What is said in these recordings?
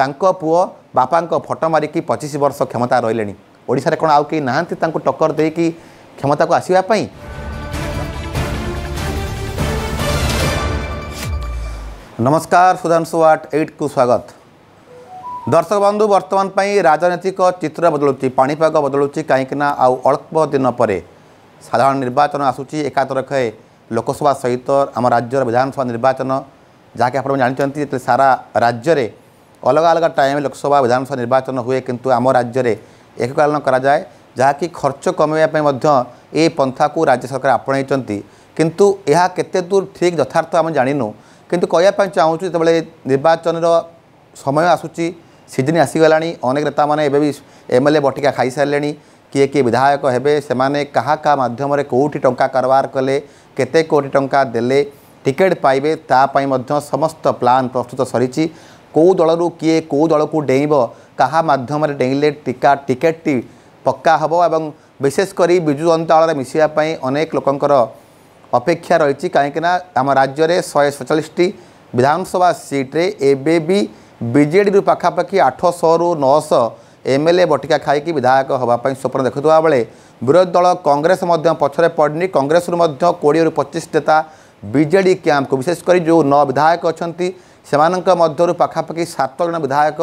पु बापा फटो मारिकी पचीस वर्ष क्षमता रेशार कौन आउ कहीं ना टक्कर दे कि क्षमता को आसवापी नमस्कार सुधांशु वाट एट को स्वागत दर्शक बंधु वर्तमान पर राजनैतिक चित्र बदलू पाणीपाग बदलू कहीं आउ अल्प दिन पर साधारण निर्वाचन आसूँ एकातरखे लोकसभा सहित आम राज्य विधानसभा निर्वाचन जहाँकि आप जानते सारा राज्य में ଅଲଗା ଅଲଗା ଟାଇମ୍ ଲୋକସଭା ବିଧାନସଭା ନିର୍ବାଚନ ହୁଏ କିନ୍ତୁ ଆମ ରାଜ୍ୟରେ ଏକକାଳୀନ କରାଯାଏ ଯାହାକି ଖର୍ଚ୍ଚ କମାଇବା ପାଇଁ ମଧ୍ୟ ଏ ପନ୍ଥାକୁ ରାଜ୍ୟ ସରକାର ଆପଣେଇଛନ୍ତି କିନ୍ତୁ ଏହା କେତେ ଦୂର ଠିକ୍ ଯଥାର୍ଥ ଆମେ ଜାଣିନୁ କିନ୍ତୁ କହିବା ପାଇଁ ଚାହୁଁଛୁ ଯେତେବେଳେ ନିର୍ବାଚନର ସମୟ ଆସୁଛି ସିଜିନ୍ ଆସିଗଲାଣି ଅନେକ ନେତାମାନେ ଏବେ ବି ଏମ୍ ଏଲ୍ ଏ ବଟିକା ଖାଇସାରିଲେଣି କିଏ କିଏ ବିଧାୟକ ହେବେ ସେମାନେ କାହା କାହା ମାଧ୍ୟମରେ କେଉଁଠି ଟଙ୍କା କାରବାର କଲେ କେତେ କୋଟି ଟଙ୍କା ଦେଲେ ଟିକେଟ୍ ପାଇବେ ତା ପାଇଁ ମଧ୍ୟ ସମସ୍ତ ପ୍ଲାନ୍ ପ୍ରସ୍ତୁତ ସରିଛି କେଉଁ ଦଳରୁ କିଏ କେଉଁ ଦଳକୁ ଡେଇଁବ କାହା ମାଧ୍ୟମରେ ଡେଇଁଲେ ଟିକା ଟିକେଟ୍ଟି ପକ୍କା ହେବ ଏବଂ ବିଶେଷ କରି ବିଜୁ ଜନତା ଦଳରେ ମିଶିବା ପାଇଁ ଅନେକ ଲୋକଙ୍କର ଅପେକ୍ଷା ରହିଛି କାହିଁକିନା ଆମ ରାଜ୍ୟରେ ଶହେ ସତଚାଳିଶଟି ବିଧାନସଭା ସିଟ୍ରେ ଏବେ ବି ବିଜେଡ଼ିରୁ ପାଖାପାଖି ଆଠଶହରୁ ନଅଶହ ଏମ୍ ଏଲ୍ ଏ ବଟିକା ଖାଇକି ବିଧାୟକ ହେବା ପାଇଁ ସ୍ୱପ୍ନ ଦେଖୁଥିବା ବେଳେ ବିରୋଧୀ ଦଳ କଂଗ୍ରେସ ମଧ୍ୟ ପଛରେ ପଡ଼ିନି କଂଗ୍ରେସରୁ ମଧ୍ୟ କୋଡ଼ିଏରୁ ପଚିଶ ନେତା ବିଜେଡ଼ି କ୍ୟାମ୍ପକୁ ବିଶେଷ କରି ଯେଉଁ ନଅ ବିଧାୟକ ଅଛନ୍ତି से पखापाखि सतज विधायक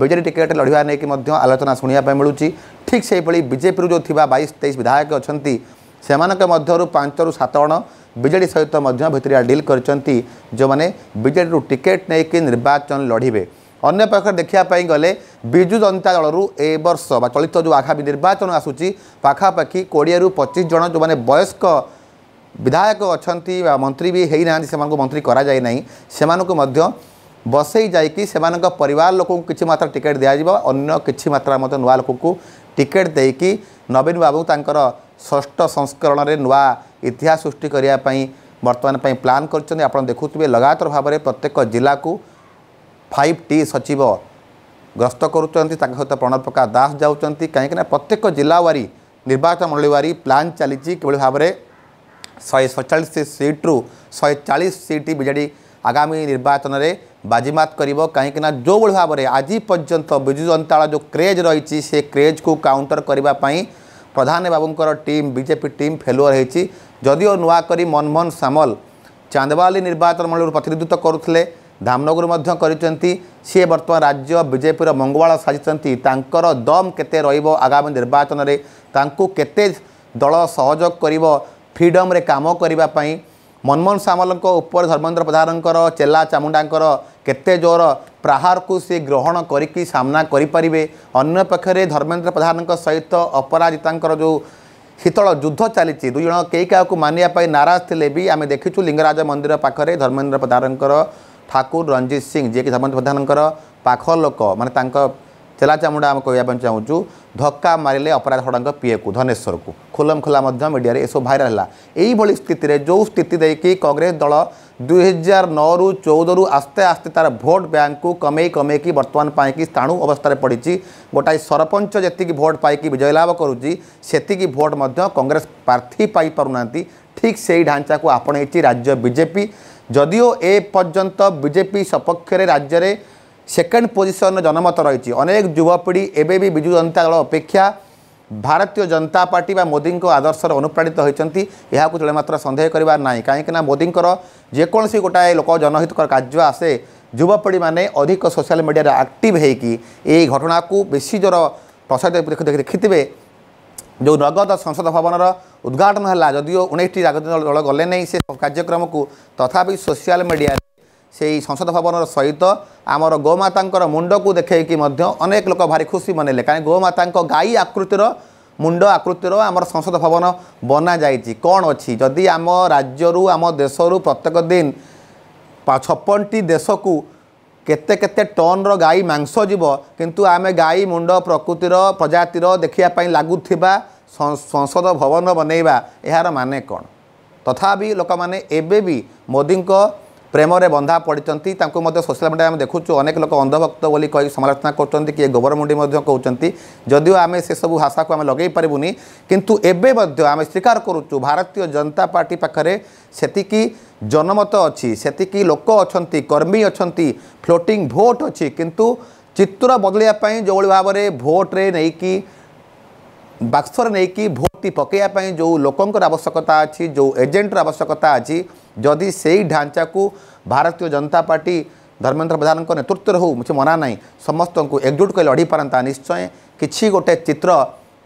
विजे टिकेट लड़ा नहीं कि आलोचना शुणा मिलूँ ठीक से हीपरी बजेपी जो थी बैश तेईस विधायक अच्छा से मधु पांच रु सात जन विजे सहित भितरिया डिल कर जो मैंने विजे टिकेट नहीं कि निर्वाचन लड़े अंपक्ष देखापी गले विजु जनता दल रुर्ष चलित जो आगामी निर्वाचन आसूची पखापाखि कोड़े रु पचिश जन जो मैंने वयस्क ବିଧାୟକ ଅଛନ୍ତି ବା ମନ୍ତ୍ରୀ ବି ହେଇନାହାନ୍ତି ସେମାନଙ୍କୁ ମନ୍ତ୍ରୀ କରାଯାଇ ନାହିଁ ସେମାନଙ୍କୁ ମଧ୍ୟ ବସେଇ ଯାଇକି ସେମାନଙ୍କ ପରିବାର ଲୋକଙ୍କୁ କିଛି ମାତ୍ରା ଟିକେଟ୍ ଦିଆଯିବ ଅନ୍ୟ କିଛି ମାତ୍ରା ମଧ୍ୟ ନୂଆ ଲୋକଙ୍କୁ ଟିକେଟ୍ ଦେଇକି ନବୀନ ବାବୁ ତାଙ୍କର ଷଷ୍ଠ ସଂସ୍କରଣରେ ନୂଆ ଇତିହାସ ସୃଷ୍ଟି କରିବା ପାଇଁ ବର୍ତ୍ତମାନ ପାଇଁ ପ୍ଲାନ୍ କରିଛନ୍ତି ଆପଣ ଦେଖୁଥିବେ ଲଗାତାର ଭାବରେ ପ୍ରତ୍ୟେକ ଜିଲ୍ଲାକୁ ଫାଇଭ୍ ଟି ସଚିବ ଗସ୍ତ କରୁଛନ୍ତି ତାଙ୍କ ସହିତ ପ୍ରଣବ ପ୍ରକାଶ ଦାସ ଯାଉଛନ୍ତି କାହିଁକିନା ପ୍ରତ୍ୟେକ ଜିଲ୍ଲା ୱାରି ନିର୍ବାଚନ ମଣ୍ଡଳୀ ୱାରି ପ୍ଲାନ୍ ଚାଲିଛି କିଭଳି ଭାବରେ ଶହେ ସତଚାଳିଶ ସିଟ୍ରୁ ଶହେ ଚାଳିଶ ସିଟ୍ ବିଜେଡ଼ି ଆଗାମୀ ନିର୍ବାଚନରେ ବାଜିମାତ କରିବ କାହିଁକିନା ଯେଉଁଭଳି ଭାବରେ ଆଜି ପର୍ଯ୍ୟନ୍ତ ବିଜୁ ଜନତାଳ ଯେଉଁ କ୍ରେଜ୍ ରହିଛି ସେ କ୍ରେଜ୍କୁ କାଉଣ୍ଟର କରିବା ପାଇଁ ପ୍ରଧାନ ବାବୁଙ୍କର ଟିମ୍ ବିଜେପି ଟିମ୍ ଫେଲୁଅର୍ ହୋଇଛି ଯଦିଓ ନୂଆକରି ମନମୋହନ ସାମଲ ଚାନ୍ଦବାଲି ନିର୍ବାଚନ ମଣ୍ଡଳୀରୁ ପ୍ରତିନିଧିତ୍ୱ କରୁଥିଲେ ଧାମନଗର ମଧ୍ୟ କରିଛନ୍ତି ସିଏ ବର୍ତ୍ତମାନ ରାଜ୍ୟ ବିଜେପିର ମଙ୍ଗୁଆଳ ସାଜିଛନ୍ତି ତାଙ୍କର ଦମ୍ କେତେ ରହିବ ଆଗାମୀ ନିର୍ବାଚନରେ ତାଙ୍କୁ କେତେ ଦଳ ସହଯୋଗ କରିବ फ्रीडम काम करने मनमोहन सामल उपर धर्मेन्द्र प्रधान चेला चामुंडा के प्रहार को सी ग्रहण करना करें अंपक्ष धर्मेन्द्र प्रधान सहित अपराजिता जो शीतल युद्ध चली दुईज कई क्या मानापी नाराज थे भी आम देखीछू लिंगराज मंदिर पाखे धर्मेन्द्र प्रधान ठाकुर रंजित सिंह जी धर्मेन्द्र प्रधान पाख लोक मानते ଚାମୁଣ୍ଡା ଆମେ କହିବା ପାଇଁ ଚାହୁଁଛୁ ଧକ୍କା ମାରିଲେ ଅପରାଧ ଷଡ଼ଙ୍କ ପିଏକୁ ଧନେଶ୍ୱରକୁ ଖୋଲମ ଖୋଲା ମଧ୍ୟ ମିଡ଼ିଆରେ ଏସବୁ ଭାଇରାଲ ହେଲା ଏଇଭଳି ସ୍ଥିତିରେ ଯେଉଁ ସ୍ଥିତି ଦେଇକି କଂଗ୍ରେସ ଦଳ ଦୁଇହଜାର ନଅରୁ ଚଉଦରୁ ଆସ୍ତେ ଆସ୍ତେ ତା'ର ଭୋଟ୍ ବ୍ୟାଙ୍କକୁ କମେଇ କମେଇକି ବର୍ତ୍ତମାନ ପାଇଁକି ସ୍ଥାଣୁ ଅବସ୍ଥାରେ ପଡ଼ିଛି ଗୋଟାଏ ସରପଞ୍ଚ ଯେତିକି ଭୋଟ୍ ପାଇକି ବିଜୟ ଲାଭ କରୁଛି ସେତିକି ଭୋଟ୍ ମଧ୍ୟ କଂଗ୍ରେସ ପ୍ରାର୍ଥୀ ପାଇପାରୁନାହାନ୍ତି ଠିକ୍ ସେଇ ଢାଞ୍ଚାକୁ ଆପଣେଇଛି ରାଜ୍ୟ ବିଜେପି ଯଦିଓ ଏ ପର୍ଯ୍ୟନ୍ତ ବିଜେପି ସପକ୍ଷରେ ରାଜ୍ୟରେ ସେକେଣ୍ଡ ପୋଜିସନ୍ରେ ଜନମତ ରହିଛି ଅନେକ ଯୁବପିଢ଼ି ଏବେ ବି ବିଜୁ ଜନତା ଦଳ ଅପେକ୍ଷା ଭାରତୀୟ ଜନତା ପାର୍ଟି ବା ମୋଦିଙ୍କ ଆଦର୍ଶରେ ଅନୁପ୍ରାଣିତ ହୋଇଛନ୍ତି ଏହାକୁ ଜଣେ ମାତ୍ର ସନ୍ଦେହ କରିବାର ନାହିଁ କାହିଁକିନା ମୋଦିଙ୍କର ଯେକୌଣସି ଗୋଟାଏ ଲୋକ ଜନହିତକର କାର୍ଯ୍ୟ ଆସେ ଯୁବପିଢ଼ିମାନେ ଅଧିକ ସୋସିଆଲ୍ ମିଡ଼ିଆରେ ଆକ୍ଟିଭ୍ ହୋଇକି ଏହି ଘଟଣାକୁ ବେଶୀ ଜୋର ପ୍ରସାରିତ ଦେଖିଥିବେ ଯେଉଁ ନଗଦ ସଂସଦ ଭବନର ଉଦ୍ଘାଟନ ହେଲା ଯଦିଓ ଉଣେଇଶଟି ରାଜନୈତିକ ଦଳ ଗଲେ ନାହିଁ ସେ କାର୍ଯ୍ୟକ୍ରମକୁ ତଥାପି ସୋସିଆଲ୍ ମିଡ଼ିଆରେ সেই সংসଦ ভবনর সহিত আমার গোমাতাঙ্কর মুন্ডকু দেখেকি মধ্যে অনেক লোক ভারি খুশি মনেলে কারণ গোমাতাঙ্ক গাই আকৃতির মুন্ড আকৃতির আমার সংসদ ভবন বনা যাই কণ অছি যদি আম রাজ্যর আম দেশর প্রত্যেক দিন ছপনটি দেশকু কেতে কেতে টনর গাই মাংস যাব কিন্তু আমি গাই মুন্ড প্রকৃতির প্রজাতির দেখা লাগুবা সংসদ ভবন বনাইবা এর মানে কণ তথাপি লোকমানে এবে বি মোদীঙ্ক ପ୍ରେମରେ ବନ୍ଧା ପଡ଼ିଛନ୍ତି ତାଙ୍କୁ ମଧ୍ୟ ସୋସିଆଲ୍ ମିଡ଼ିଆରେ ଆମେ ଦେଖୁଛୁ ଅନେକ ଲୋକ ଅନ୍ଧଭକ୍ତ ବୋଲି କହି ସମାଲୋଚନା କରୁଛନ୍ତି କିଏ ଗୋବରମୁଣ୍ଡି ମଧ୍ୟ କହୁଛନ୍ତି ଯଦିଓ ଆମେ ସେସବୁ ଭାଷାକୁ ଆମେ ଲଗାଇ ପାରିବୁନି କିନ୍ତୁ ଏବେ ମଧ୍ୟ ଆମେ ସ୍ୱୀକାର କରୁଛୁ ଭାରତୀୟ ଜନତା ପାର୍ଟି ପାଖରେ ସେତିକି ଜନମତ ଅଛି ସେତିକି ଲୋକ ଅଛନ୍ତି କର୍ମୀ ଅଛନ୍ତି ଫ୍ଲୋଟିଂ ଭୋଟ୍ ଅଛି କିନ୍ତୁ ଚିତ୍ର ବଦଳିବା ପାଇଁ ଯେଉଁଭଳି ଭାବରେ ଭୋଟ୍ରେ ନେଇକି बाक्सर नहीं कि भोट पकेबापी जो लोकंर आवश्यकता अच्छी जो एजेंटर आवश्यकता अच्छी जदि से ही ढांचा को भारतीय जनता पार्टी धर्मेन्द्र प्रधान नेतृत्व हो मुझे मना ना समस्त को एकजुट कर लड़ी पारंता निश्चय किसी गोटे चित्र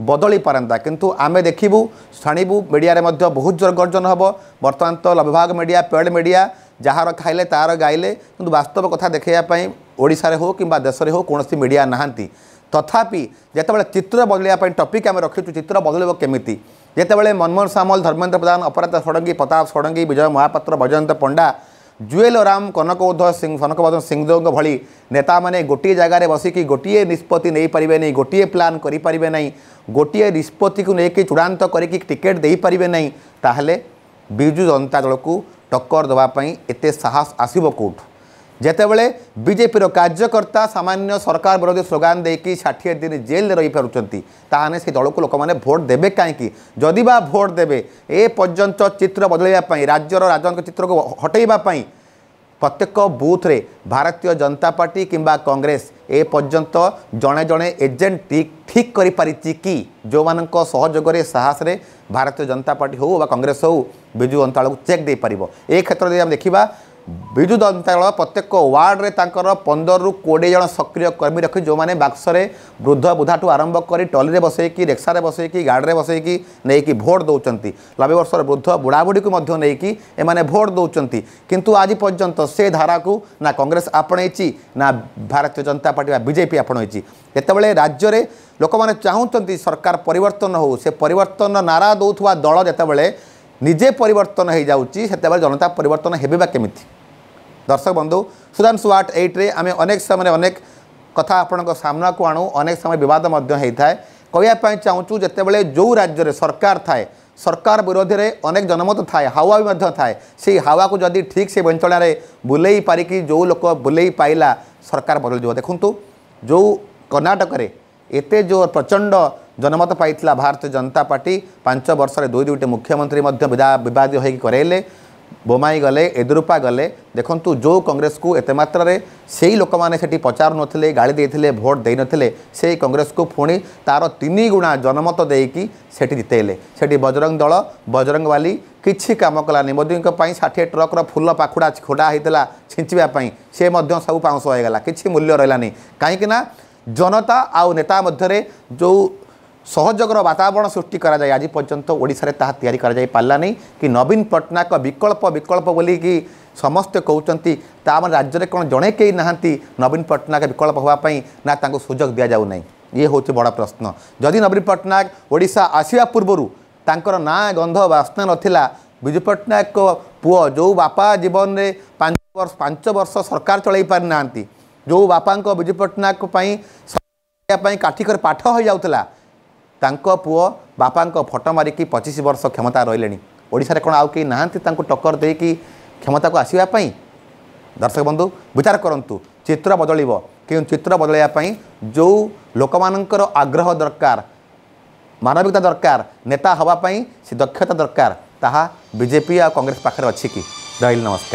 बदली पारंता किंतु आम देखू शाणी मीडिया बहुत जोर गर्जन हे बर्तमान तो लविभाग मीडिया पेड मीडिया जार खाइले तार गाइले कि वास्तव कथा देखापी ओडा कि देश में हो कौन मीडिया नहांती তথাপি জেತೆবালে চিত্র বদলিয়া পই টপিক আমি রাখিটো চিত্র বদলব কেমিতি জেতেবালে মনমন সামল ধর্মেন্দ্র ප්‍රදාන අපරත සොড়نگی প্রতাপ සොড়نگی বিজয় মহাপাত্র বজন্ত পন্ডা জুয়েল রাম কनकോദহ সিং সনকবাদন সিং দঙ্গ ভলি নেতা মানে গোটি জাগারে বসি কি গোটিয়ে নিস্পত্তি nei paribe nai গোটিয়ে প্ল্যান করি paribe nai গোটিয়ে নিস্পত্তি কো নেকি চূড়ান্ত করে কি ক্রিকেট দেই paribe nai তাহলে বিজু জনতা দলକୁ টক্কর ଦବା ପାଇ ଏତେ ସାହସ ଆସିବ କୁଟ ଯେତେବେଳେ ବିଜେପିର କାର୍ଯ୍ୟକର୍ତ୍ତା ସାମାନ୍ୟ ସରକାର ବିରୋଧୀ ସ୍ଲୋଗାନ ଦେଇକି ଷାଠିଏ ଦିନ ଜେଲ୍ରେ ରହିପାରୁଛନ୍ତି ତାହେଲେ ସେ ଦଳକୁ ଲୋକମାନେ ଭୋଟ୍ ଦେବେ କାହିଁକି ଯଦି ବା ଭୋଟ୍ ଦେବେ ଏ ପର୍ଯ୍ୟନ୍ତ ଚିତ୍ର ବଦଳାଇବା ପାଇଁ ରାଜ୍ୟର ରାଜନୈତିକ ଚିତ୍ରକୁ ହଟେଇବା ପାଇଁ ପ୍ରତ୍ୟେକ ବୁଥ୍ରେ ଭାରତୀୟ ଜନତା ପାର୍ଟି କିମ୍ବା କଂଗ୍ରେସ ଏ ପର୍ଯ୍ୟନ୍ତ ଜଣେ ଜଣେ ଏଜେଣ୍ଟ ଠିକ୍ କରିପାରିଛି କି ଯେଉଁମାନଙ୍କ ସହଯୋଗରେ ସାହସରେ ଭାରତୀୟ ଜନତା ପାର୍ଟି ହେଉ ବା କଂଗ୍ରେସ ହେଉ ବିଜୁ ଜନତା ଦଳକୁ ଚେକ୍ ଦେଇପାରିବ ଏ କ୍ଷେତ୍ରରେ ଆମେ ଦେଖିବା ବିଜୁ ଜନତା ଦଳ ପ୍ରତ୍ୟେକ ୱାର୍ଡ଼ରେ ତାଙ୍କର ପନ୍ଦରରୁ କୋଡ଼ିଏ ଜଣ ସକ୍ରିୟ କର୍ମୀ ରଖି ଯେଉଁମାନେ ବାକ୍ସରେ ବୃଦ୍ଧ ବୁଧାଠୁ ଆରମ୍ଭ କରି ଟଲିରେ ବସେଇକି ରିକ୍ସାରେ ବସେଇକି ଗାଡ଼ିରେ ବସେଇକି ନେଇକି ଭୋଟ୍ ଦେଉଛନ୍ତି ନବେ ବର୍ଷର ବୃଦ୍ଧ ବୁଢ଼ାବୁଢ଼ୀକୁ ମଧ୍ୟ ନେଇକି ଏମାନେ ଭୋଟ୍ ଦେଉଛନ୍ତି କିନ୍ତୁ ଆଜି ପର୍ଯ୍ୟନ୍ତ ସେ ଧାରାକୁ ନା କଂଗ୍ରେସ ଆପଣେଇଛି ନା ଭାରତୀୟ ଜନତା ପାର୍ଟି ବା ବିଜେପି ଆପଣେଇଛି ଯେତେବେଳେ ରାଜ୍ୟରେ ଲୋକମାନେ ଚାହୁଁଛନ୍ତି ସରକାର ପରିବର୍ତ୍ତନ ହେଉ ସେ ପରିବର୍ତ୍ତନ ନାରା ଦେଉଥିବା ଦଳ ଯେତେବେଳେ ନିଜେ ପରିବର୍ତ୍ତନ ହୋଇଯାଉଛି ସେତେବେଳେ ଜନତା ପରିବର୍ତ୍ତନ ହେବେ ବା କେମିତି दर्शक बंधु सुधांशु आर्ट एट्रे आम अनेक समय अनेक कथ को आणु अनेक समय बदाद कहवापी चाहूँ जिते बड़े जो राज्य में सरकार थाए सरकार विरोधी में अनेक जनमत थाए हावा भी थाए से हावा को जदि ठीक से अंचल बुले पारिकी जो लोग बुले पाइला सरकार बदल जा देखु जो कर्णाटक एत जो प्रचंड जनमत पाई भारतीय जनता पार्टी पांच वर्ष दुई दुईट मुख्यमंत्री विवाद होकर ବୋମାଇ ଗଲେ ୟେଦୁରପ୍ପା ଗଲେ ଦେଖନ୍ତୁ ଯେଉଁ କଂଗ୍ରେସକୁ ଏତେ ମାତ୍ରାରେ ସେଇ ଲୋକମାନେ ସେଠି ପଚାରୁନଥିଲେ ଗାଳି ଦେଇଥିଲେ ଭୋଟ୍ ଦେଇନଥିଲେ ସେଇ କଂଗ୍ରେସକୁ ପୁଣି ତା'ର ତିନି ଗୁଣା ଜନମତ ଦେଇକି ସେଠି ଜିତେଇଲେ ସେଠି ବଜରଙ୍ଗ ଦଳ ବଜରଙ୍ଗବାଲି କିଛି କାମ କଲାନି ମୋଦିଙ୍କ ପାଇଁ ଷାଠିଏ ଟ୍ରକ୍ର ଫୁଲ ପାଖୁଡ଼ା ଖୋଡ଼ା ହେଇଥିଲା ଛିଞ୍ଚିବା ପାଇଁ ସେ ମଧ୍ୟ ସବୁ ପାଉଁଶ ହୋଇଗଲା କିଛି ମୂଲ୍ୟ ରହିଲାନି କାହିଁକିନା ଜନତା ଆଉ ନେତା ମଧ୍ୟରେ ଯେଉଁ सहयोगर वातावरण सृष्टि आज पर्यटन ओडा तायरी पार्लानी कि नवीन पट्टनायक विकल्प विकल्प बोल कि समस्ते कहते हैं राज्य में कौन जड़े के नहांती नवीन पट्टनायक विकल्प हाँपी ना तक सुजोग दि जाऊना ये हूँ बड़ प्रश्न जदि नवीन पट्टनायक ओडा आसवा पूर्व तर ना गंध बास्ना नाला विजु पट्टनायक पुओ जो बापा जीवन में पांच वर्ष पांच वर्ष सरकार चल पार ना जो बापा विजु पट्टनायक काठिकर पाठ हो जाऊला ତାଙ୍କ ପୁଅ ବାପାଙ୍କ ଫଟୋ ମାରିକି ପଚିଶ ବର୍ଷ କ୍ଷମତା ରହିଲେଣି ଓଡ଼ିଶାରେ କ'ଣ ଆଉ କେହି ନାହାନ୍ତି ତାଙ୍କୁ ଟକ୍କର ଦେଇକି କ୍ଷମତାକୁ ଆସିବା ପାଇଁ ଦର୍ଶକ ବନ୍ଧୁ ବିଚାର କରନ୍ତୁ ଚିତ୍ର ବଦଳିବ କିନ୍ତୁ ଚିତ୍ର ବଦଳାଇବା ପାଇଁ ଯେଉଁ ଲୋକମାନଙ୍କର ଆଗ୍ରହ ଦରକାର ମାନବିକତା ଦରକାର ନେତା ହେବା ପାଇଁ ସେ ଦକ୍ଷତା ଦରକାର ତାହା ବିଜେପି ଆଉ କଂଗ୍ରେସ ପାଖରେ ଅଛି କି ରହିଲି ନମସ୍କାର